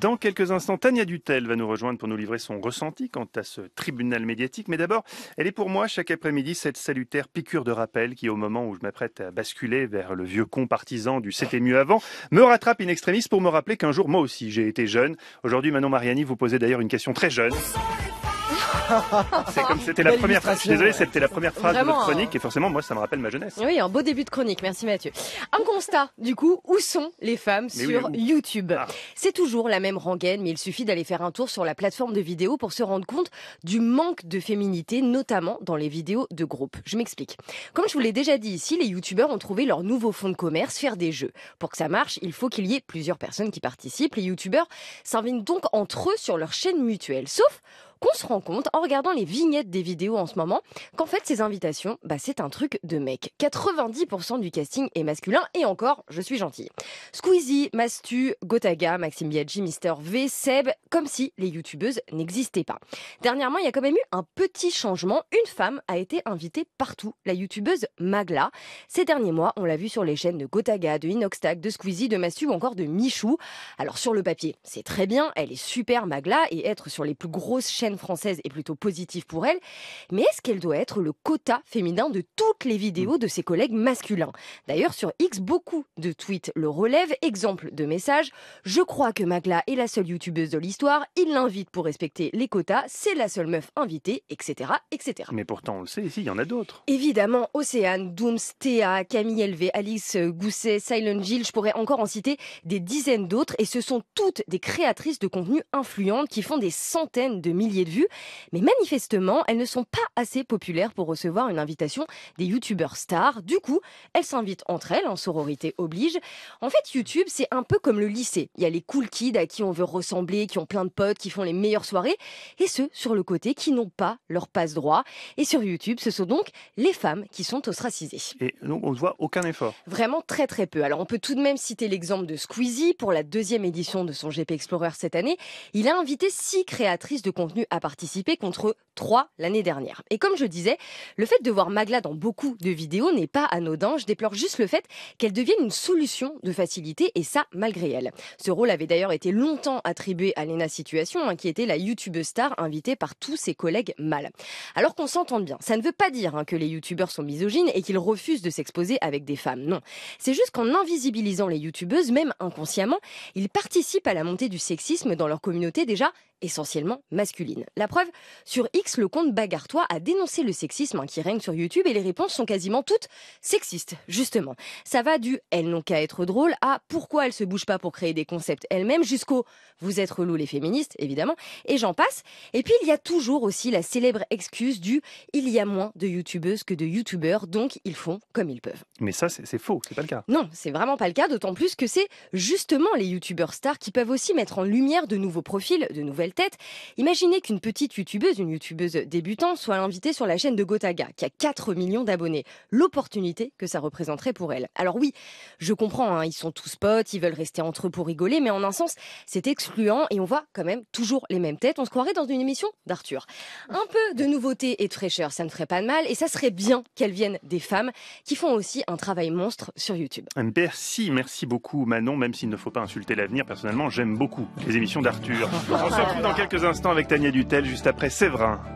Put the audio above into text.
Dans quelques instants, Tania Dutel va nous rejoindre pour nous livrer son ressenti quant à ce tribunal médiatique. Mais d'abord, elle est pour moi chaque après-midi cette salutaire piqûre de rappel qui, au moment où je m'apprête à basculer vers le vieux con partisan du c'était mieux avant, me rattrape in extremis pour me rappeler qu'un jour, moi aussi, j'ai été jeune. Aujourd'hui, Manon Mariani vous posait d'ailleurs une question très jeune. c'est comme c'était la première phrase. désolé, c'était la première phrase de notre hein. chronique et forcément, moi, ça me rappelle ma jeunesse. Oui, un beau début de chronique. Merci Mathieu. Un constat, du coup, où sont les femmes sur YouTube ah. C'est toujours la même rengaine, mais il suffit d'aller faire un tour sur la plateforme de vidéos pour se rendre compte du manque de féminité, notamment dans les vidéos de groupe. Je m'explique. Comme je vous l'ai déjà dit ici, les youtubeurs ont trouvé leur nouveau fonds de commerce, faire des jeux. Pour que ça marche, il faut qu'il y ait plusieurs personnes qui participent. Les youtubeurs s'invitent donc entre eux sur leur chaîne mutuelle. Sauf qu'on se rend compte, en regardant les vignettes des vidéos en ce moment, qu'en fait, ces invitations, bah, c'est un truc de mec. 90% du casting est masculin, et encore, je suis gentille. Squeezie, Mastu, Gotaga, Maxime Biaggi, Mister V, Seb, comme si les youtubeuses n'existaient pas. Dernièrement, il y a quand même eu un petit changement. Une femme a été invitée partout, la youtubeuse Magla. Ces derniers mois, on l'a vu sur les chaînes de Gotaga, de Inoxtag, de Squeezie, de Mastu ou encore de Michou. Alors sur le papier, c'est très bien, elle est super Magla, et être sur les plus grosses chaînes française est plutôt positive pour elle, mais est-ce qu'elle doit être le quota féminin de toutes les vidéos de ses collègues masculins D'ailleurs, sur X, beaucoup de tweets le relèvent. Exemple de message Je crois que Magla est la seule youtubeuse de l'histoire, il l'invite pour respecter les quotas, c'est la seule meuf invitée, etc. etc. Mais pourtant, on le sait, ici, il y en a d'autres. Évidemment, Océane, Dooms, Théa, Camille LV, Alice euh, Gousset, Silent Jill, je pourrais encore en citer des dizaines d'autres, et ce sont toutes des créatrices de contenu influentes qui font des centaines de milliers de Mais manifestement, elles ne sont pas assez populaires pour recevoir une invitation des youtubeurs stars. Du coup, elles s'invitent entre elles, en sororité oblige. En fait, YouTube, c'est un peu comme le lycée. Il y a les cool kids à qui on veut ressembler, qui ont plein de potes, qui font les meilleures soirées, et ceux sur le côté qui n'ont pas leur passe droit. Et sur YouTube, ce sont donc les femmes qui sont ostracisées. Et donc, on ne voit aucun effort. Vraiment très très peu. Alors, on peut tout de même citer l'exemple de Squeezie pour la deuxième édition de son GP Explorer cette année. Il a invité six créatrices de contenu a à contre 3 l'année dernière. Et comme je disais, le fait de voir Magla dans beaucoup de vidéos n'est pas anodin. Je déplore juste le fait qu'elle devienne une solution de facilité et ça malgré elle. Ce rôle avait d'ailleurs été longtemps attribué à Lena Situation, inquiétait hein, qui était la youtube star invitée par tous ses collègues mâles. Alors qu'on s'entende bien, ça ne veut pas dire hein, que les youtubeurs sont misogynes et qu'ils refusent de s'exposer avec des femmes. Non, c'est juste qu'en invisibilisant les youtubeuses, même inconsciemment, ils participent à la montée du sexisme dans leur communauté déjà essentiellement masculine. La preuve, sur X, le compte Bagartois a dénoncé le sexisme hein, qui règne sur YouTube et les réponses sont quasiment toutes sexistes, justement. Ça va du elles n'ont qu'à être drôles à pourquoi elles se bougent pas pour créer des concepts elles-mêmes jusqu'au vous êtes lous les féministes, évidemment, et j'en passe. Et puis il y a toujours aussi la célèbre excuse du il y a moins de youtubeuses que de youtubeurs, donc ils font comme ils peuvent. Mais ça, c'est faux, c'est pas le cas. Non, c'est vraiment pas le cas, d'autant plus que c'est justement les youtubeurs stars qui peuvent aussi mettre en lumière de nouveaux profils, de nouvelles tête. Imaginez qu'une petite youtubeuse, une youtubeuse débutante, soit l'invitée sur la chaîne de Gotaga, qui a 4 millions d'abonnés. L'opportunité que ça représenterait pour elle. Alors oui, je comprends, hein, ils sont tous potes, ils veulent rester entre eux pour rigoler, mais en un sens, c'est excluant et on voit quand même toujours les mêmes têtes. On se croirait dans une émission d'Arthur. Un peu de nouveauté et de fraîcheur, ça ne ferait pas de mal et ça serait bien qu'elles viennent des femmes qui font aussi un travail monstre sur YouTube. Merci, merci beaucoup Manon, même s'il ne faut pas insulter l'avenir, personnellement j'aime beaucoup les émissions d'Arthur. Ah, dans quelques instants avec Tania Dutel, juste après Séverin.